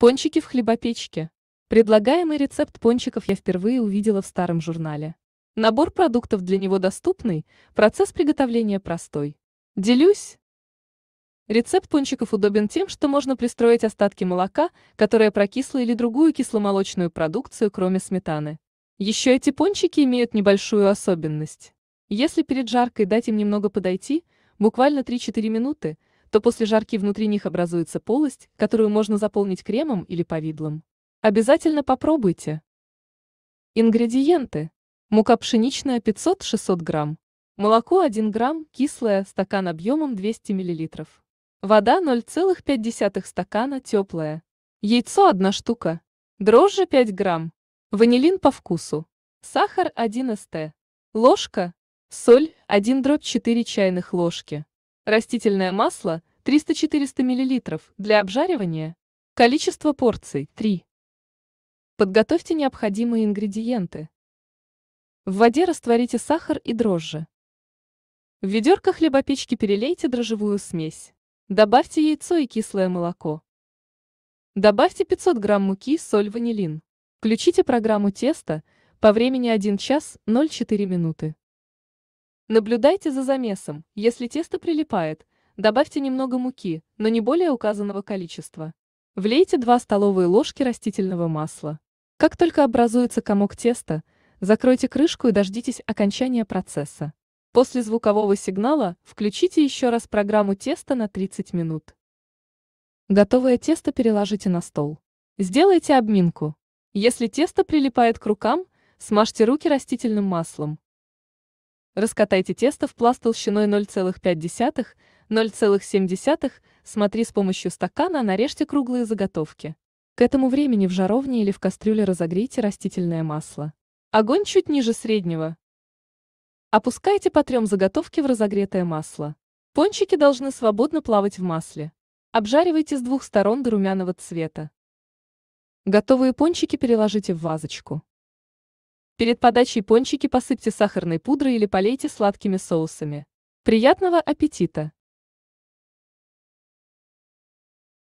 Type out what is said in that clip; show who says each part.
Speaker 1: Пончики в хлебопечке. Предлагаемый рецепт пончиков я впервые увидела в старом журнале. Набор продуктов для него доступный, процесс приготовления простой. Делюсь. Рецепт пончиков удобен тем, что можно пристроить остатки молока, которое прокисло или другую кисломолочную продукцию, кроме сметаны. Еще эти пончики имеют небольшую особенность. Если перед жаркой дать им немного подойти, буквально 3-4 минуты, то после жарки внутри них образуется полость, которую можно заполнить кремом или повидлом. Обязательно попробуйте. Ингредиенты. Мука пшеничная 500-600 грамм. Молоко 1 грамм, кислое, стакан объемом 200 миллилитров. Вода 0,5 стакана, теплая. Яйцо 1 штука. Дрожжи 5 грамм. Ванилин по вкусу. Сахар 1 ст. Ложка. Соль 1 дробь 4 чайных ложки. Растительное масло 300-400 мл для обжаривания. Количество порций – 3. Подготовьте необходимые ингредиенты. В воде растворите сахар и дрожжи. В ведерко хлебопечки перелейте дрожжевую смесь. Добавьте яйцо и кислое молоко. Добавьте 500 грамм муки, соль, ванилин. Включите программу теста по времени 1 час 04 минуты. Наблюдайте за замесом, если тесто прилипает, добавьте немного муки, но не более указанного количества. Влейте 2 столовые ложки растительного масла. Как только образуется комок теста, закройте крышку и дождитесь окончания процесса. После звукового сигнала включите еще раз программу теста на 30 минут. Готовое тесто переложите на стол. Сделайте обминку. Если тесто прилипает к рукам, смажьте руки растительным маслом. Раскатайте тесто в пласт толщиной 0,5-0,7, смотри с помощью стакана, нарежьте круглые заготовки. К этому времени в жаровне или в кастрюле разогрейте растительное масло. Огонь чуть ниже среднего. Опускайте по трем заготовки в разогретое масло. Пончики должны свободно плавать в масле. Обжаривайте с двух сторон до румяного цвета. Готовые пончики переложите в вазочку. Перед подачей пончики посыпьте сахарной пудрой или полейте сладкими соусами. Приятного аппетита!